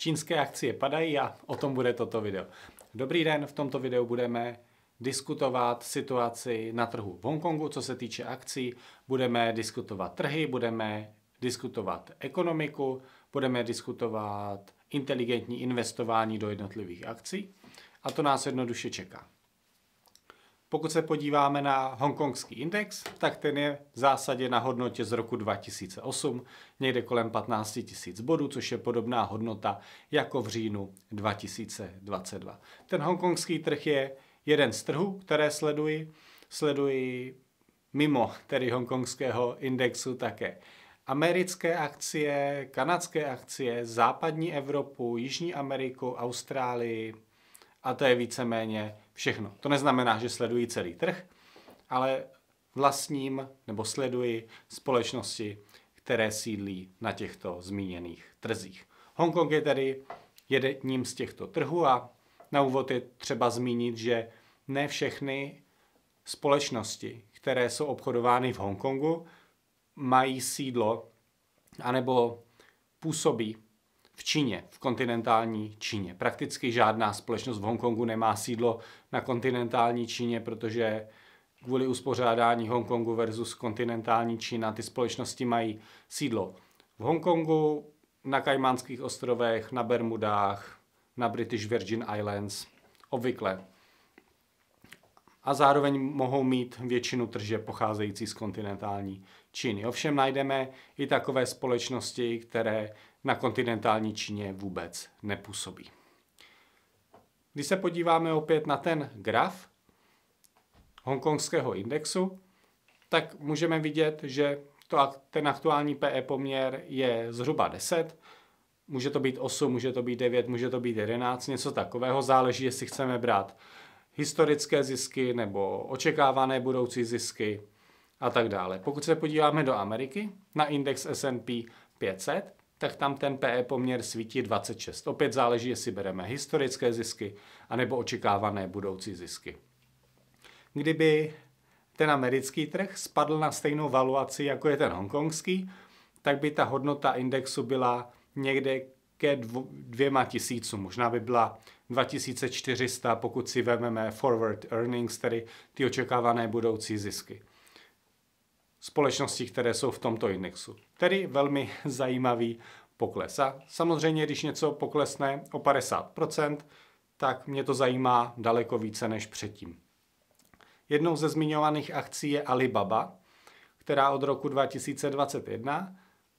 Čínské akcie padají a o tom bude toto video. Dobrý den, v tomto videu budeme diskutovat situaci na trhu v Hongkongu, co se týče akcí. Budeme diskutovat trhy, budeme diskutovat ekonomiku, budeme diskutovat inteligentní investování do jednotlivých akcí a to nás jednoduše čeká. Pokud se podíváme na hongkongský index, tak ten je v zásadě na hodnotě z roku 2008, někde kolem 15 000 bodů, což je podobná hodnota jako v říjnu 2022. Ten hongkongský trh je jeden z trhů, které sleduji. Sleduji mimo tedy hongkongského indexu také americké akcie, kanadské akcie, západní Evropu, Jižní Ameriku, Austrálii a to je víceméně všechno. To neznamená, že sleduji celý trh, ale vlastním nebo sleduji společnosti, které sídlí na těchto zmíněných trzích. Hongkong je tedy jedním z těchto trhů a na úvod je třeba zmínit, že ne všechny společnosti, které jsou obchodovány v Hongkongu, mají sídlo anebo působí v Číně, v kontinentální Číně. Prakticky žádná společnost v Hongkongu nemá sídlo na kontinentální Číně, protože kvůli uspořádání Hongkongu versus kontinentální Čína ty společnosti mají sídlo v Hongkongu, na Kajmánských ostrovech, na Bermudách, na British Virgin Islands, obvykle. A zároveň mohou mít většinu trže pocházející z kontinentální Číny. Ovšem najdeme i takové společnosti, které na kontinentální Číně vůbec nepůsobí. Když se podíváme opět na ten graf hongkongského indexu, tak můžeme vidět, že to, ten aktuální PE poměr je zhruba 10, může to být 8, může to být 9, může to být 11, něco takového, záleží, jestli chceme brát historické zisky nebo očekávané budoucí zisky a tak dále. Pokud se podíváme do Ameriky na index S&P 500, tak tam ten PE poměr svítí 26. Opět záleží, jestli bereme historické zisky anebo očekávané budoucí zisky. Kdyby ten americký trh spadl na stejnou valuaci, jako je ten hongkongský, tak by ta hodnota indexu byla někde ke dvěma tisícům. Možná by byla 2400, pokud si vezmeme forward earnings, tedy ty očekávané budoucí zisky společností, které jsou v tomto indexu. Tedy velmi zajímavý pokles. A samozřejmě, když něco poklesne o 50%, tak mě to zajímá daleko více než předtím. Jednou ze zmiňovaných akcí je Alibaba, která od roku 2021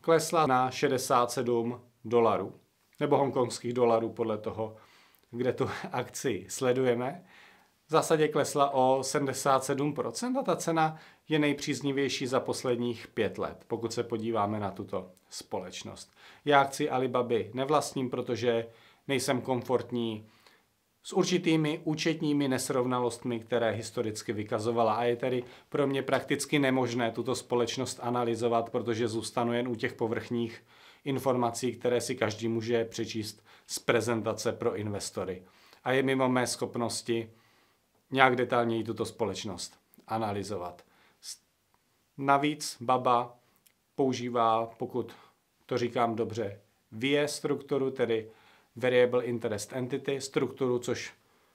klesla na 67 dolarů, nebo hongkongských dolarů podle toho, kde tu akci sledujeme. V zásadě klesla o 77% a ta cena je nejpříznivější za posledních pět let, pokud se podíváme na tuto společnost. Já akci Alibaby nevlastním, protože nejsem komfortní s určitými účetními nesrovnalostmi, které historicky vykazovala. A je tedy pro mě prakticky nemožné tuto společnost analyzovat, protože zůstanu jen u těch povrchních informací, které si každý může přečíst z prezentace pro investory. A je mimo mé schopnosti nějak detailněji tuto společnost analyzovat. Navíc baba používá, pokud to říkám dobře, VIE strukturu, tedy Variable Interest Entity strukturu, což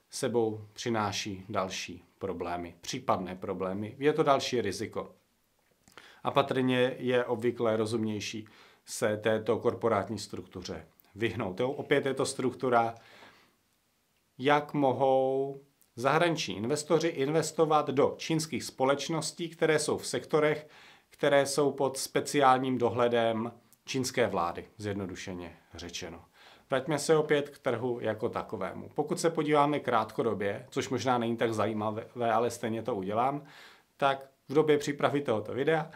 sebou přináší další problémy, případné problémy. Je to další riziko. A patrně je obvykle rozumnější se této korporátní struktuře vyhnout. Jo? Opět je to struktura, jak mohou zahraniční investoři investovat do čínských společností, které jsou v sektorech, které jsou pod speciálním dohledem čínské vlády, zjednodušeně řečeno. Vraťme se opět k trhu jako takovému. Pokud se podíváme krátkodobě, což možná není tak zajímavé, ale stejně to udělám, tak v době přípravy tohoto videa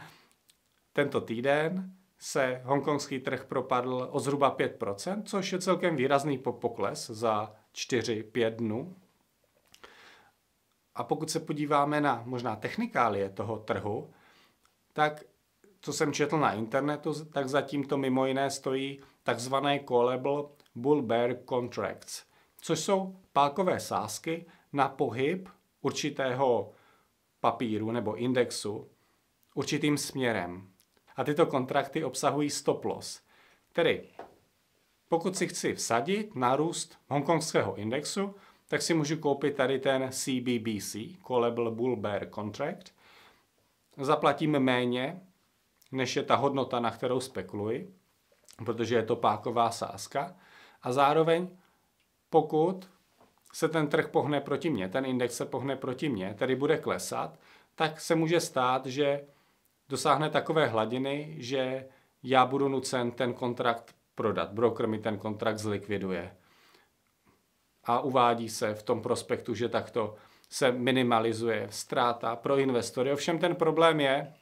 tento týden se hongkongský trh propadl o zhruba 5%, což je celkem výrazný pokles za 4-5 dnů a pokud se podíváme na možná technikálie toho trhu, tak co jsem četl na internetu, tak zatím to mimo jiné stojí takzvané callable bull bear contracts, což jsou pálkové sázky na pohyb určitého papíru nebo indexu určitým směrem. A tyto kontrakty obsahují stop loss. Tedy pokud si chci vsadit růst hongkongského indexu, tak si můžu koupit tady ten CBBC, Callable Bull Bear Contract. Zaplatím méně, než je ta hodnota, na kterou spekuluji, protože je to páková sázka. A zároveň, pokud se ten trh pohne proti mně, ten index se pohne proti mně, tedy bude klesat, tak se může stát, že dosáhne takové hladiny, že já budu nucen ten kontrakt prodat. Broker mi ten kontrakt zlikviduje a uvádí se v tom prospektu, že takto se minimalizuje ztráta pro investory. Ovšem ten problém je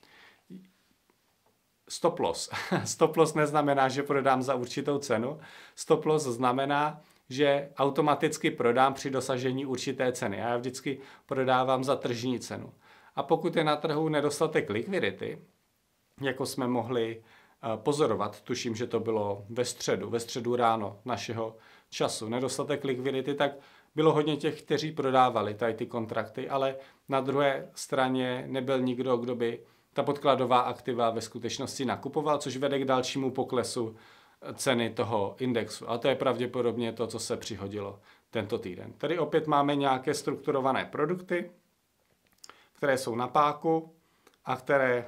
stop loss. stop loss neznamená, že prodám za určitou cenu. Stop loss znamená, že automaticky prodám při dosažení určité ceny. Já vždycky prodávám za tržní cenu. A pokud je na trhu nedostatek likvidity, jako jsme mohli Eh, pozorovat. Tuším, že to bylo ve středu, ve středu ráno našeho času. Nedostatek likvidity, tak bylo hodně těch, kteří prodávali tady ty kontrakty, ale na druhé straně nebyl nikdo, kdo by ta podkladová aktiva ve skutečnosti nakupoval, což vede k dalšímu poklesu eh, ceny toho indexu. A to je pravděpodobně to, co se přihodilo tento týden. Tady opět máme nějaké strukturované produkty, které jsou na páku a které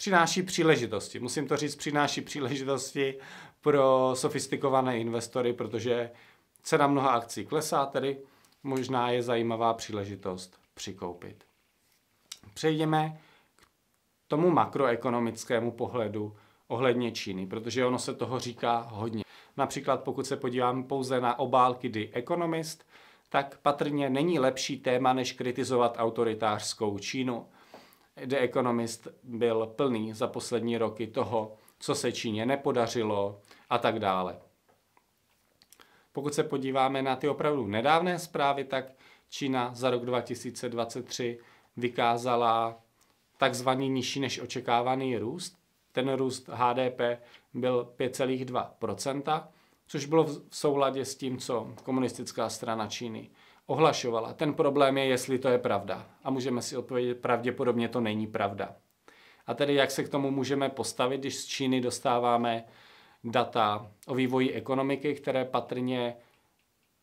přináší příležitosti. Musím to říct, přináší příležitosti pro sofistikované investory, protože cena mnoha akcí klesá, tedy možná je zajímavá příležitost přikoupit. Přejdeme k tomu makroekonomickému pohledu ohledně Číny, protože ono se toho říká hodně. Například pokud se podívám pouze na obálky The Economist, tak patrně není lepší téma, než kritizovat autoritářskou Čínu The Economist byl plný za poslední roky toho, co se Číně nepodařilo a tak dále. Pokud se podíváme na ty opravdu nedávné zprávy, tak Čína za rok 2023 vykázala takzvaný nižší než očekávaný růst. Ten růst HDP byl 5,2%, což bylo v souladě s tím, co komunistická strana Číny ohlašovala. Ten problém je, jestli to je pravda. A můžeme si odpovědět, pravděpodobně to není pravda. A tedy jak se k tomu můžeme postavit, když z Číny dostáváme data o vývoji ekonomiky, které patrně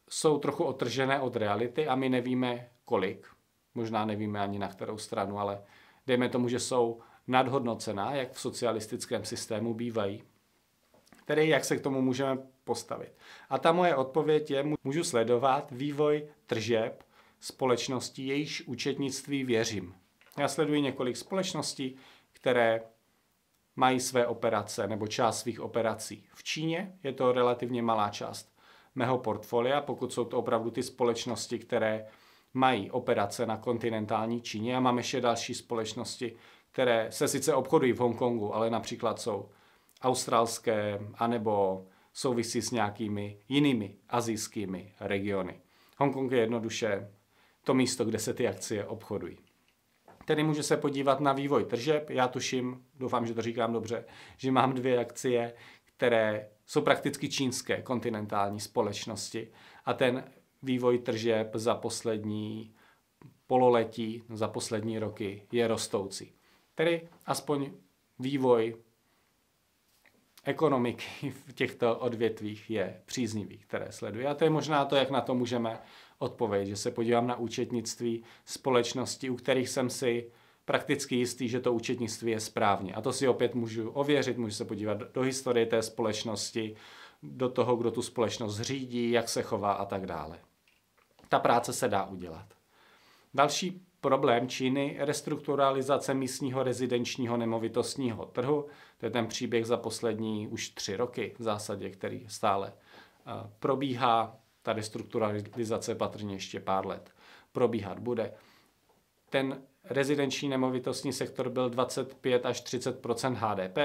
jsou trochu otržené od reality a my nevíme kolik. Možná nevíme ani na kterou stranu, ale dejme tomu, že jsou nadhodnocená, jak v socialistickém systému bývají. Tedy jak se k tomu můžeme postavit. A ta moje odpověď je, můžu sledovat vývoj tržeb společností, jejíž účetnictví věřím. Já sleduji několik společností, které mají své operace nebo část svých operací. V Číně je to relativně malá část mého portfolia, pokud jsou to opravdu ty společnosti, které mají operace na kontinentální Číně a máme ještě další společnosti, které se sice obchodují v Hongkongu, ale například jsou australské anebo souvisí s nějakými jinými azijskými regiony. Hongkong je jednoduše to místo, kde se ty akcie obchodují. Tedy může se podívat na vývoj tržeb. Já tuším, doufám, že to říkám dobře, že mám dvě akcie, které jsou prakticky čínské kontinentální společnosti a ten vývoj tržeb za poslední pololetí, za poslední roky je rostoucí. Tedy aspoň vývoj ekonomiky v těchto odvětvích je příznivý, které sleduje. A to je možná to, jak na to můžeme odpovědět, že se podívám na účetnictví společnosti, u kterých jsem si prakticky jistý, že to účetnictví je správně. A to si opět můžu ověřit, můžu se podívat do historie té společnosti, do toho, kdo tu společnost řídí, jak se chová a tak dále. Ta práce se dá udělat. Další problém Číny restrukturalizace místního rezidenčního nemovitostního trhu, to je ten příběh za poslední už tři roky v zásadě, který stále eh, probíhá. Ta restrukturalizace patrně ještě pár let probíhat bude. Ten rezidenční nemovitostní sektor byl 25 až 30 HDP,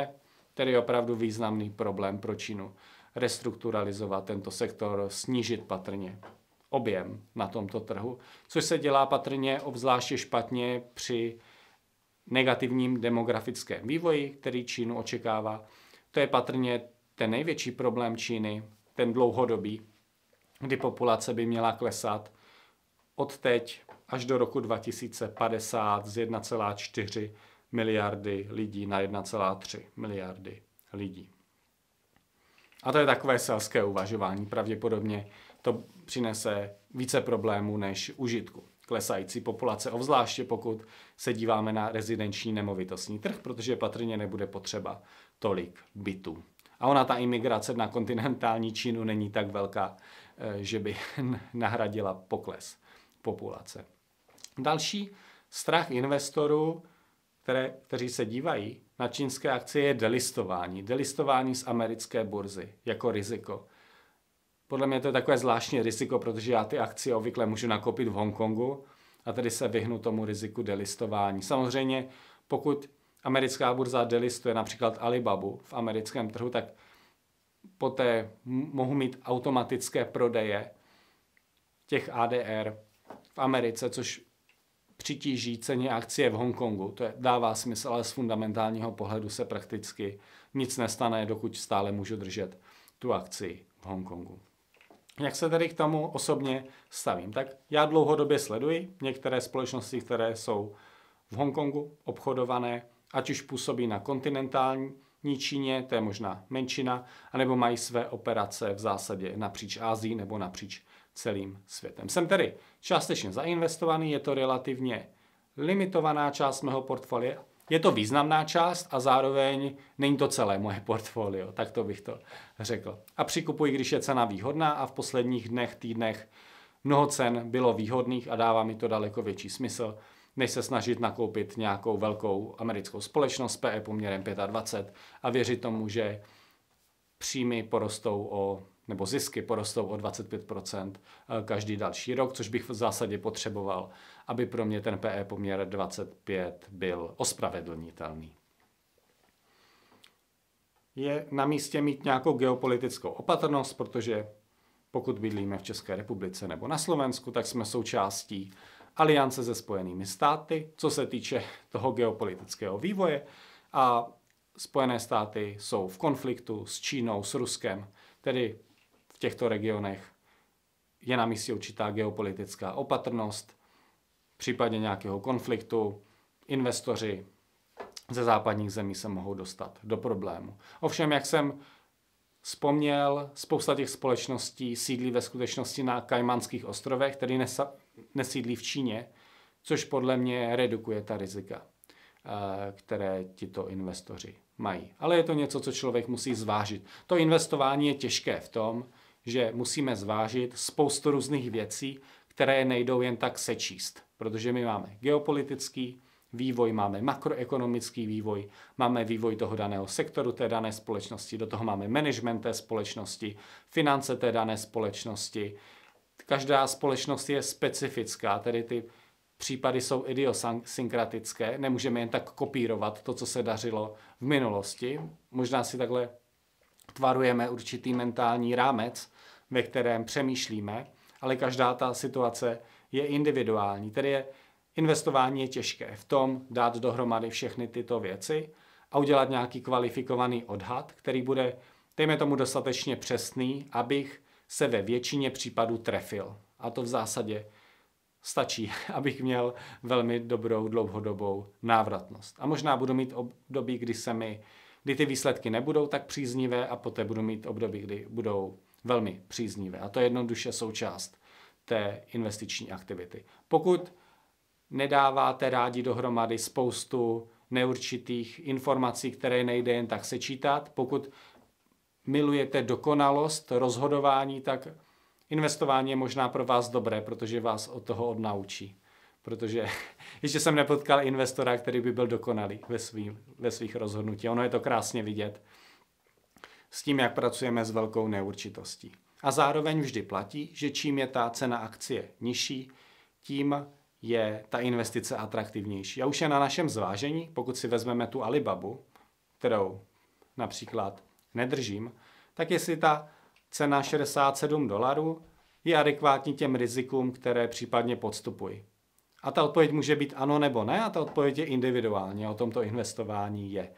tedy opravdu významný problém pro Čínu. Restrukturalizovat tento sektor, snížit patrně objem na tomto trhu, což se dělá patrně obzvláště špatně při negativním demografickém vývoji, který Čínu očekává. To je patrně ten největší problém Číny, ten dlouhodobý, kdy populace by měla klesat od teď až do roku 2050 z 1,4 miliardy lidí na 1,3 miliardy lidí. A to je takové selské uvažování. Pravděpodobně to přinese více problémů než užitku klesající populace, obzvláště pokud se díváme na rezidenční nemovitostní trh, protože patrně nebude potřeba tolik bytů. A ona, ta imigrace na kontinentální Čínu není tak velká, eh, že by nahradila pokles populace. Další strach investorů, které, kteří se dívají na čínské akcie, je delistování. Delistování z americké burzy jako riziko. Podle mě to je takové zvláštní riziko, protože já ty akcie obvykle můžu nakoupit v Hongkongu a tedy se vyhnu tomu riziku delistování. Samozřejmě, pokud americká burza delistuje například Alibabu v americkém trhu, tak poté mohu mít automatické prodeje těch ADR v Americe, což přitíží ceně akcie v Hongkongu. To je, dává smysl, ale z fundamentálního pohledu se prakticky nic nestane, dokud stále můžu držet tu akci v Hongkongu. Jak se tedy k tomu osobně stavím? Tak já dlouhodobě sleduji některé společnosti, které jsou v Hongkongu obchodované, ať už působí na kontinentální Číně, to je možná menšina, anebo mají své operace v zásadě napříč Ázií nebo napříč celým světem. Jsem tedy částečně zainvestovaný, je to relativně limitovaná část mého portfolia, je to významná část a zároveň není to celé moje portfolio, tak to bych to řekl. A přikupuji, když je cena výhodná a v posledních dnech, týdnech mnoho cen bylo výhodných a dává mi to daleko větší smysl, než se snažit nakoupit nějakou velkou americkou společnost PE poměrem 25 a věřit tomu, že příjmy porostou o nebo zisky porostou o 25% eh, každý další rok, což bych v zásadě potřeboval, aby pro mě ten PE poměr 25 byl ospravedlnitelný. Je na místě mít nějakou geopolitickou opatrnost, protože pokud bydlíme v České republice nebo na Slovensku, tak jsme součástí aliance se Spojenými státy, co se týče toho geopolitického vývoje a Spojené státy jsou v konfliktu s Čínou, s Ruskem, tedy v těchto regionech je na místě určitá geopolitická opatrnost, v případě nějakého konfliktu investoři ze západních zemí se mohou dostat do problému. Ovšem, jak jsem vzpomněl, spousta těch společností sídlí ve skutečnosti na Kajmanských ostrovech, tedy nesídlí v Číně, což podle mě redukuje ta rizika které tito investoři mají. Ale je to něco, co člověk musí zvážit. To investování je těžké v tom, že musíme zvážit spoustu různých věcí, které nejdou jen tak sečíst. Protože my máme geopolitický vývoj, máme makroekonomický vývoj, máme vývoj toho daného sektoru té dané společnosti, do toho máme management té společnosti, finance té dané společnosti. Každá společnost je specifická, tedy ty případy jsou idiosynkratické, nemůžeme jen tak kopírovat to, co se dařilo v minulosti. Možná si takhle tvarujeme určitý mentální rámec, ve kterém přemýšlíme, ale každá ta situace je individuální. Tedy je, investování je těžké v tom dát dohromady všechny tyto věci a udělat nějaký kvalifikovaný odhad, který bude, dejme tomu, dostatečně přesný, abych se ve většině případů trefil. A to v zásadě stačí, abych měl velmi dobrou dlouhodobou návratnost. A možná budu mít období, kdy se mi, kdy ty výsledky nebudou tak příznivé a poté budu mít období, kdy budou velmi příznivé. A to je jednoduše součást té investiční aktivity. Pokud nedáváte rádi dohromady spoustu neurčitých informací, které nejde jen tak sečítat, pokud milujete dokonalost rozhodování, tak Investování je možná pro vás dobré, protože vás od toho odnaučí. Protože ještě jsem nepotkal investora, který by byl dokonalý ve, svý, ve svých rozhodnutí. Ono je to krásně vidět s tím, jak pracujeme s velkou neurčitostí. A zároveň vždy platí, že čím je ta cena akcie nižší, tím je ta investice atraktivnější. A už je na našem zvážení, pokud si vezmeme tu Alibabu, kterou například nedržím, tak jestli ta cena 67 dolarů je adekvátní těm rizikům, které případně podstupují. A ta odpověď může být ano nebo ne, a ta odpověď je individuálně o tomto investování je.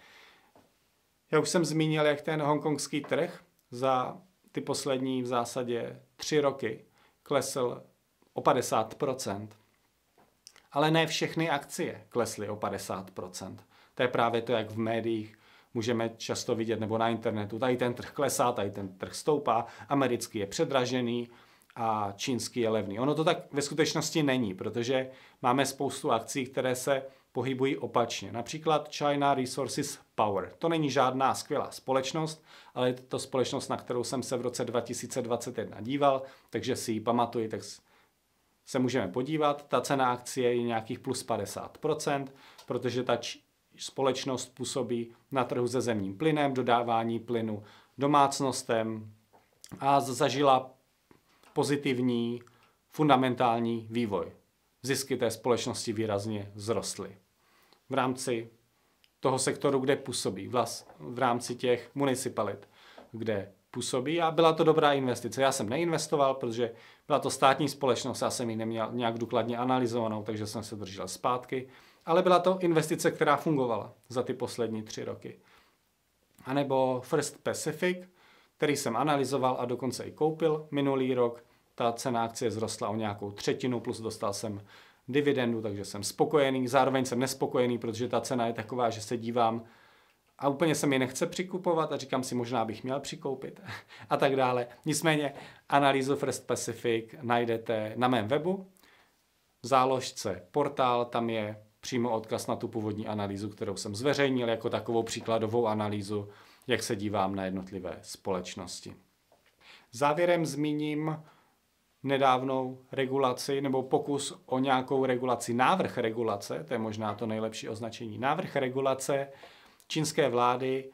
Já už jsem zmínil, jak ten hongkongský trh za ty poslední v zásadě tři roky klesl o 50%. Ale ne všechny akcie klesly o 50%. To je právě to, jak v médiích můžeme často vidět, nebo na internetu. Tady ten trh klesá, tady ten trh stoupá, americký je předražený a čínský je levný. Ono to tak ve skutečnosti není, protože máme spoustu akcí, které se pohybují opačně. Například China Resources Power. To není žádná skvělá společnost, ale je to společnost, na kterou jsem se v roce 2021 díval, takže si ji pamatuji, tak se můžeme podívat. Ta cena akcie je nějakých plus 50%, protože ta společnost působí na trhu se zemním plynem, dodávání plynu domácnostem a zažila pozitivní fundamentální vývoj. Zisky té společnosti výrazně vzrostly. V rámci toho sektoru, kde působí, vlast, v rámci těch municipalit, kde působí a byla to dobrá investice. Já jsem neinvestoval, protože byla to státní společnost, já jsem ji neměl nějak důkladně analyzovanou, takže jsem se držel zpátky, ale byla to investice, která fungovala za ty poslední tři roky. A nebo First Pacific, který jsem analyzoval a dokonce i koupil minulý rok. Ta cena akcie zrostla o nějakou třetinu, plus dostal jsem dividendu, takže jsem spokojený. Zároveň jsem nespokojený, protože ta cena je taková, že se dívám a úplně se mi nechce přikupovat a říkám si, možná bych měl přikoupit a tak dále. Nicméně analýzu First Pacific najdete na mém webu, v záložce portál, tam je přímo odkaz na tu původní analýzu, kterou jsem zveřejnil jako takovou příkladovou analýzu, jak se dívám na jednotlivé společnosti. Závěrem zmíním nedávnou regulaci nebo pokus o nějakou regulaci, návrh regulace, to je možná to nejlepší označení, návrh regulace čínské vlády,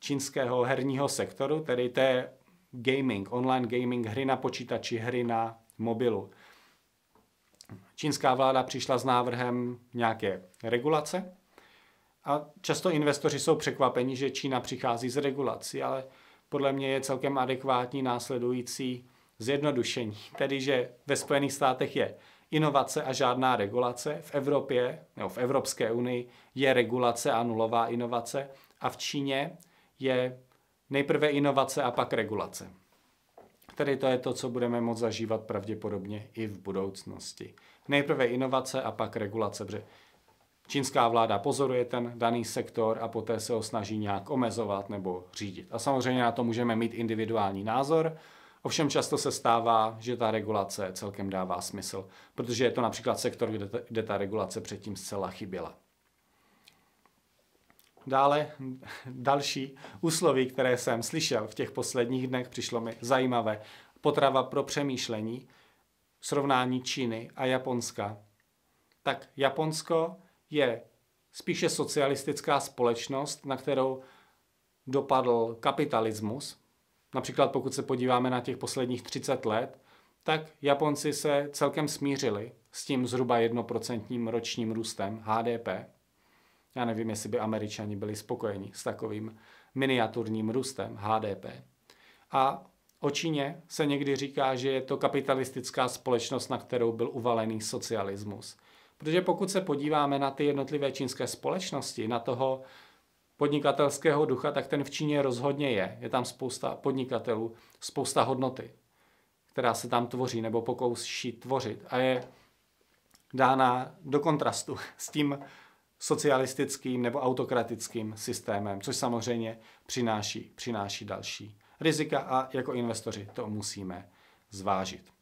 čínského herního sektoru, tedy té gaming, online gaming, hry na počítači, hry na mobilu. Čínská vláda přišla s návrhem nějaké regulace a často investoři jsou překvapeni, že Čína přichází z regulací, ale podle mě je celkem adekvátní následující zjednodušení, tedy že ve Spojených státech je Inovace a žádná regulace. V Evropě, nebo v Evropské unii, je regulace a nulová inovace. A v Číně je nejprve inovace a pak regulace. Tedy to je to, co budeme moct zažívat pravděpodobně i v budoucnosti. Nejprve inovace a pak regulace, protože čínská vláda pozoruje ten daný sektor a poté se ho snaží nějak omezovat nebo řídit. A samozřejmě na to můžeme mít individuální názor, Ovšem často se stává, že ta regulace celkem dává smysl, protože je to například sektor, kde ta, kde ta regulace předtím zcela chyběla. Dále další úsloví, které jsem slyšel v těch posledních dnech, přišlo mi zajímavé. Potrava pro přemýšlení, srovnání Číny a Japonska. Tak Japonsko je spíše socialistická společnost, na kterou dopadl kapitalismus, Například pokud se podíváme na těch posledních 30 let, tak Japonci se celkem smířili s tím zhruba jednoprocentním ročním růstem HDP. Já nevím, jestli by američani byli spokojeni s takovým miniaturním růstem HDP. A o Číně se někdy říká, že je to kapitalistická společnost, na kterou byl uvalený socialismus. Protože pokud se podíváme na ty jednotlivé čínské společnosti, na toho podnikatelského ducha, tak ten v Číně rozhodně je. Je tam spousta podnikatelů, spousta hodnoty, která se tam tvoří nebo pokouší tvořit a je dána do kontrastu s tím socialistickým nebo autokratickým systémem, což samozřejmě přináší, přináší další rizika a jako investoři to musíme zvážit.